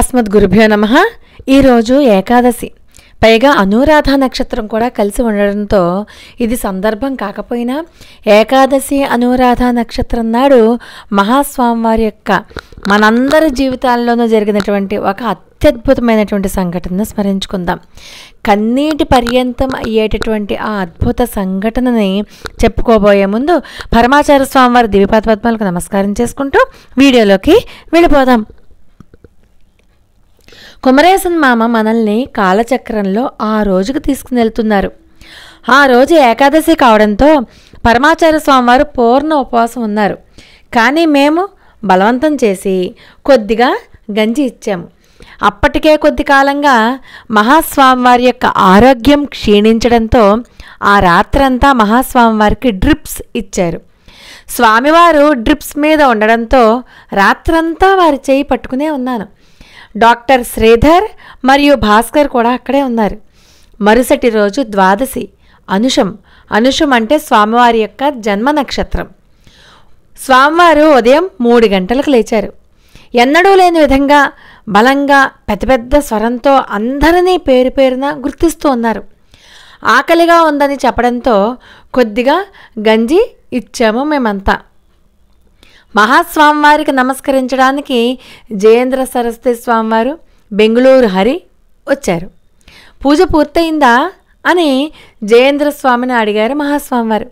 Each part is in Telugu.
అస్మద్ గురుభ్యో నమ ఈరోజు ఏకాదశి పైగా అనురాధ నక్షత్రం కూడా కలిసి ఉండడంతో ఇది సందర్భం కాకపోయినా ఏకాదశి అనురాధ నక్షత్రం నాడు మహాస్వామివారి యొక్క మనందరి జీవితాల్లోనూ జరిగినటువంటి ఒక అత్యద్భుతమైనటువంటి సంఘటనను స్మరించుకుందాం కన్నీటి పర్యంతం అయ్యేటటువంటి ఆ అద్భుత సంఘటనని చెప్పుకోబోయే ముందు పరమాచార్య స్వామివారి దివిపాద పద్మాలకు నమస్కారం చేసుకుంటూ వీడియోలోకి వెళ్ళిపోదాం కుమరేసన్ మామ మనల్ని కాలచక్రంలో ఆ రోజుకు తీసుకుని వెళ్తున్నారు ఆ రోజు ఏకాదశి కావడంతో పరమాచార్య స్వామివారు పూర్ణ ఉపవాసం ఉన్నారు కానీ మేము బలవంతం చేసి కొద్దిగా గంజి ఇచ్చాము అప్పటికే కొద్ది కాలంగా మహాస్వామివారి యొక్క ఆరోగ్యం క్షీణించడంతో ఆ రాత్రంతా మహాస్వామివారికి డ్రిప్స్ ఇచ్చారు స్వామివారు డ్రిప్స్ మీద ఉండడంతో రాత్రంతా వారి చేయి పట్టుకునే ఉన్నాను డాక్టర్ శ్రీధర్ మరియు భాస్కర్ కూడా అక్కడే ఉన్నారు మరుసటి రోజు ద్వాదశి అనుషం అనుషం అంటే స్వామివారి యొక్క జన్మ నక్షత్రం స్వామివారు ఉదయం మూడు గంటలకు లేచారు ఎన్నడూ లేని విధంగా బలంగా పెద్ద పెద్ద స్వరంతో అందరినీ పేరు పేరున గుర్తిస్తూ ఉన్నారు ఆకలిగా ఉందని చెప్పడంతో కొద్దిగా గంజి ఇచ్చాము మేమంతా మహాస్వామివారికి నమస్కరించడానికి జయేంద్ర సరస్వతి స్వామివారు బెంగళూరు హరి వచ్చారు పూజ పూర్తయిందా అని జయేంద్ర స్వామిని అడిగారు మహాస్వామివారు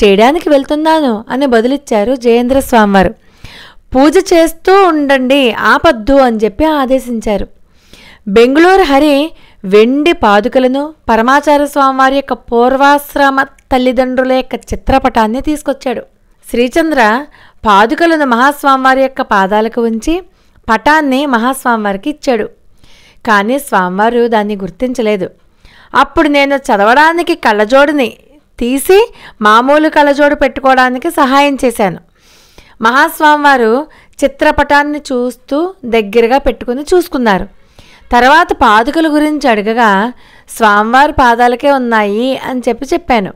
చేయడానికి వెళ్తున్నాను అని బదులిచ్చారు జయేంద్ర స్వామివారు పూజ చేస్తూ ఉండండి ఆపద్దు అని చెప్పి ఆదేశించారు బెంగళూరు హరి వెండి పాదుకలను పరమాచార్య స్వామివారి యొక్క పూర్వాశ్రమ తల్లిదండ్రుల యొక్క చిత్రపటాన్ని తీసుకొచ్చాడు శ్రీచంద్ర పాదుకలను మహాస్వామివారి యొక్క పాదాలకు ఉంచి పటాన్ని మహాస్వామివారికి ఇచ్చాడు కానీ స్వామివారు దాన్ని గుర్తించలేదు అప్పుడు నేను చదవడానికి కళ్ళజోడిని తీసి మామూలు కళ్ళజోడు పెట్టుకోవడానికి సహాయం చేశాను మహాస్వామివారు చిత్రపటాన్ని చూస్తూ దగ్గరగా పెట్టుకుని చూసుకున్నారు తర్వాత పాదుకల గురించి అడగగా స్వామివారి పాదాలకే ఉన్నాయి అని చెప్పి చెప్పాను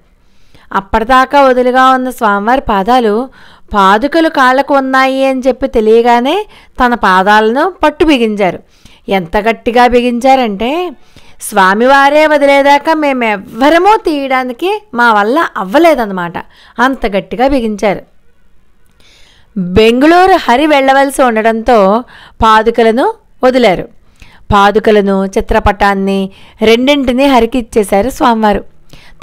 అప్పటిదాకా వదులుగా ఉన్న స్వామివారి పాదాలు పాదుకలు కాళ్ళకు ఉన్నాయి అని చెప్పి తెలియగానే తన పాదాలను పట్టు బిగించారు ఎంత గట్టిగా బిగించారంటే స్వామివారే వదిలేదాకా మేమెవ్వరమూ తీయడానికి మా వల్ల అవ్వలేదన్నమాట అంత గట్టిగా బిగించారు బెంగళూరు హరి వెళ్ళవలసి ఉండడంతో పాదుకలను వదిలారు పాదుకలను చిత్రపటాన్ని రెండింటినీ హరికి ఇచ్చేశారు స్వామివారు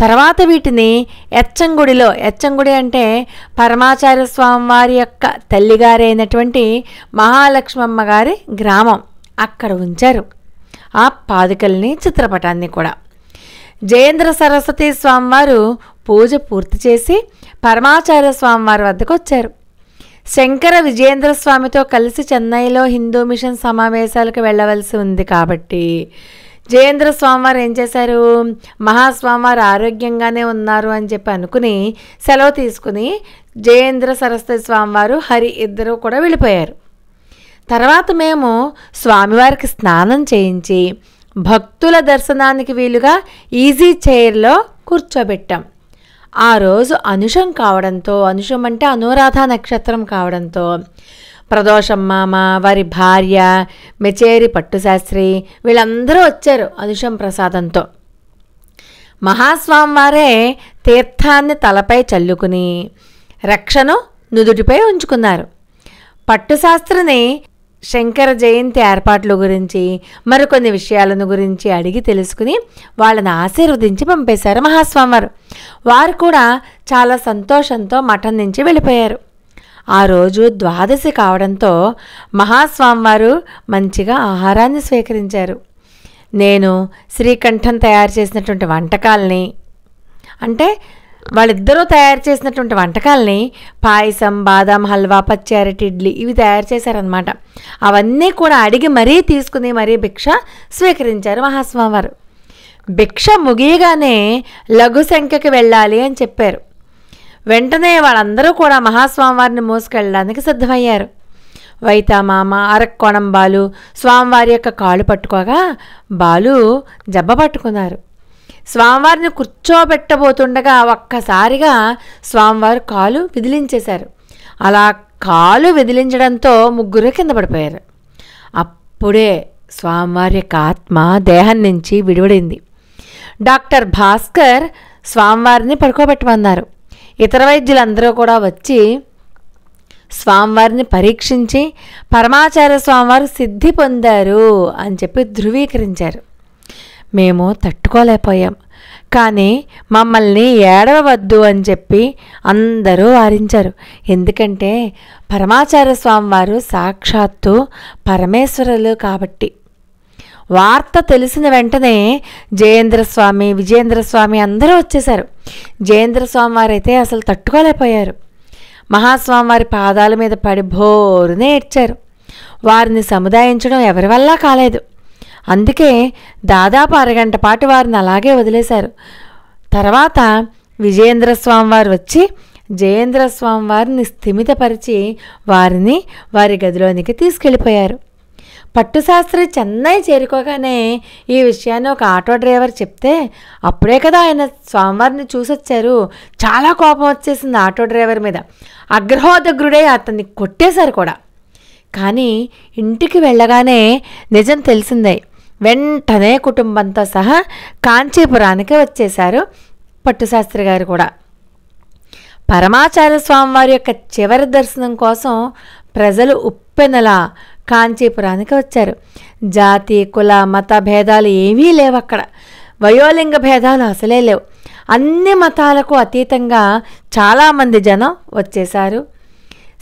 తర్వాత వీటిని ఎచ్చంగుడిలో ఎచ్చంగుడి అంటే పరమాచార్య స్వామి వారి యొక్క తల్లిగారైనటువంటి మహాలక్ష్మమ్మ గారి గ్రామం అక్కడ ఉంచారు ఆ పాదుకల్ని చిత్రపటాన్ని కూడా జయేంద్ర సరస్వతి స్వామివారు పూజ పూర్తి చేసి పరమాచార్య స్వామివారి వద్దకు వచ్చారు శంకర విజయేంద్ర స్వామితో కలిసి చెన్నైలో హిందూ మిషన్ సమావేశాలకు వెళ్ళవలసి ఉంది కాబట్టి జయేంద్ర స్వామివారు ఏం చేశారు మహాస్వామివారు ఆరోగ్యంగానే ఉన్నారు అని చెప్పి అనుకుని సెలవు తీసుకుని జయేంద్ర సరస్వతి స్వామివారు హరి ఇద్దరు కూడా వెళ్ళిపోయారు తర్వాత మేము స్వామివారికి స్నానం చేయించి భక్తుల దర్శనానికి వీలుగా ఈజీ చైర్లో కూర్చోబెట్టాం ఆ రోజు అనుషం కావడంతో అనుషం అంటే అనురాధ నక్షత్రం కావడంతో ప్రదోషం మామ వారి భార్య మెచేరి పట్టుశాస్త్రి వీళ్ళందరూ వచ్చారు అదుషం ప్రసాదంతో మహాస్వామి వారే తీర్థాన్ని తలపై చల్లుకుని రక్షను నుదుటిపై ఉంచుకున్నారు పట్టుశాస్త్రిని శంకర జయంతి ఏర్పాట్ల గురించి మరికొన్ని విషయాలను గురించి అడిగి తెలుసుకుని వాళ్ళని ఆశీర్వదించి పంపేశారు వారు వారు కూడా చాలా సంతోషంతో మఠం నుంచి వెళ్ళిపోయారు ఆ రోజు ద్వాదశి కావడంతో మహాస్వామివారు మంచిగా ఆహారాన్ని స్వీకరించారు నేను శ్రీకంఠం తయారు చేసినటువంటి వంటకాలని అంటే వాళ్ళిద్దరూ తయారు చేసినటువంటి వంటకాలని పాయసం బాదం హల్వా అరటి ఇడ్లీ ఇవి తయారు చేశారనమాట అవన్నీ కూడా అడిగి మరీ తీసుకుని మరీ భిక్ష స్వీకరించారు మహాస్వామివారు భిక్ష ముగియగానే లఘు సంఖ్యకి వెళ్ళాలి అని చెప్పారు వెంటనే వాళ్ళందరూ కూడా మహాస్వామివారిని మోసుకెళ్ళడానికి సిద్ధమయ్యారు వైతామామ అరక్కోణం బాలు స్వామివారి యొక్క కాళ్ళు పట్టుకోగా బాలు జబ్బ పట్టుకున్నారు స్వామివారిని కూర్చోబెట్టబోతుండగా ఒక్కసారిగా స్వామివారు కాలు విదిలించేశారు అలా కాలు విదిలించడంతో ముగ్గురు కింద పడిపోయారు అప్పుడే స్వామివారి యొక్క ఆత్మ దేహం నుంచి విడివడింది డాక్టర్ భాస్కర్ స్వామివారిని పడుకోబెట్టమన్నారు ఇతర వైద్యులందరూ కూడా వచ్చి స్వామివారిని పరీక్షించి పరమాచార్య స్వామివారు సిద్ధి పొందారు అని చెప్పి ధృవీకరించారు మేము తట్టుకోలేకపోయాం కానీ మమ్మల్ని ఏడవద్దు అని చెప్పి అందరూ వారించారు ఎందుకంటే పరమాచార్య స్వామివారు సాక్షాత్తు పరమేశ్వరులు కాబట్టి వార్త తెలిసిన వెంటనే జయేంద్రస్వామి విజయేంద్రస్వామి అందరూ వచ్చేశారు జయేంద్రస్వామి వారైతే అసలు తట్టుకోలేకపోయారు మహాస్వామి వారి పాదాల మీద పడి భోరునే ఏడ్చారు వారిని సముదాయించడం ఎవరి వల్ల కాలేదు అందుకే దాదాపు అరగంట పాటు వారిని అలాగే వదిలేశారు తర్వాత విజయేంద్రస్వామి వారు వచ్చి జయేంద్రస్వామి వారిని స్థిమితపరిచి వారిని వారి గదిలోనికి తీసుకెళ్ళిపోయారు పట్టుశాస్త్రి చెన్నై చేరుకోగానే ఈ విషయాన్ని ఒక ఆటో డ్రైవర్ చెప్తే అప్పుడే కదా ఆయన స్వామివారిని చూసొచ్చారు చాలా కోపం వచ్చేసింది ఆటో డ్రైవర్ మీద అగ్రహోదగ్రుడే అతన్ని కొట్టేశారు కూడా కానీ ఇంటికి వెళ్ళగానే నిజం తెలిసిందే వెంటనే కుటుంబంతో సహా కాంచీపురానికి వచ్చేశారు పట్టుశాస్త్రి గారు కూడా పరమాచార్య స్వామివారి యొక్క చివరి దర్శనం కోసం ప్రజలు ఉప్పెనలా కాంచీపురానికి వచ్చారు జాతి కుల మత భేదాలు ఏమీ లేవు అక్కడ వయోలింగ భేదాలు అసలే లేవు అన్ని మతాలకు అతీతంగా చాలామంది జనం వచ్చేశారు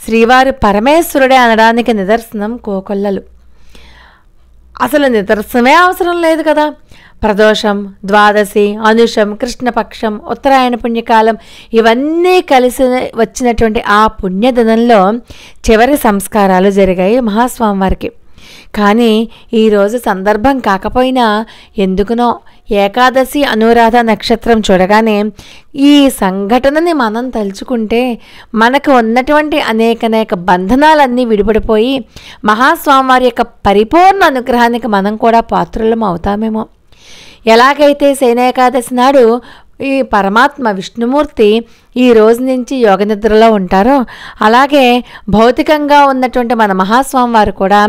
శ్రీవారు పరమేశ్వరుడే అనడానికి నిదర్శనం కోకొల్లలు అసలు నిదర్శనమే అవసరం లేదు కదా ప్రదోషం ద్వాదశి అనుషం కృష్ణపక్షం ఉత్తరాయణ పుణ్యకాలం ఇవన్నీ కలిసి వచ్చినటువంటి ఆ పుణ్యదినంలో చివరి సంస్కారాలు జరిగాయి మహాస్వామి వారికి కానీ ఈరోజు సందర్భం కాకపోయినా ఎందుకునో ఏకాదశి అనురాధ నక్షత్రం చూడగానే ఈ సంఘటనని మనం తలుచుకుంటే మనకు ఉన్నటువంటి అనేక అనేక బంధనాలన్నీ విడిపడిపోయి మహాస్వామివారి యొక్క పరిపూర్ణ అనుగ్రహానికి మనం కూడా పాత్రలం అవుతామేమో ఎలాగైతే శయన ఏకాదశి నాడు ఈ పరమాత్మ విష్ణుమూర్తి ఈ రోజు నుంచి యోగ నిద్రలో ఉంటారో అలాగే భౌతికంగా ఉన్నటువంటి మన మహాస్వామి వారు కూడా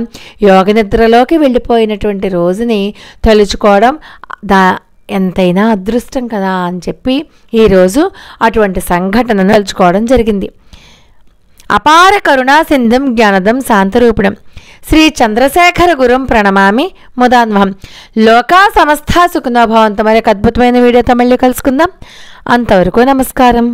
యోగ నిద్రలోకి వెళ్ళిపోయినటువంటి రోజుని తలుచుకోవడం దా ఎంతైనా అదృష్టం కదా అని చెప్పి ఈరోజు అటువంటి సంఘటనను తలుచుకోవడం జరిగింది అపార కరుణా సింధం జ్ఞానదం శాంతరూపిణం శ్రీ చంద్రశేఖర గురుం ప్రణమామి ముదాన్వహం లోకా సమస్త సుఖనోభవంతో మరి అద్భుతమైన వీడియోతో మళ్ళీ కలుసుకుందాం అంతవరకు నమస్కారం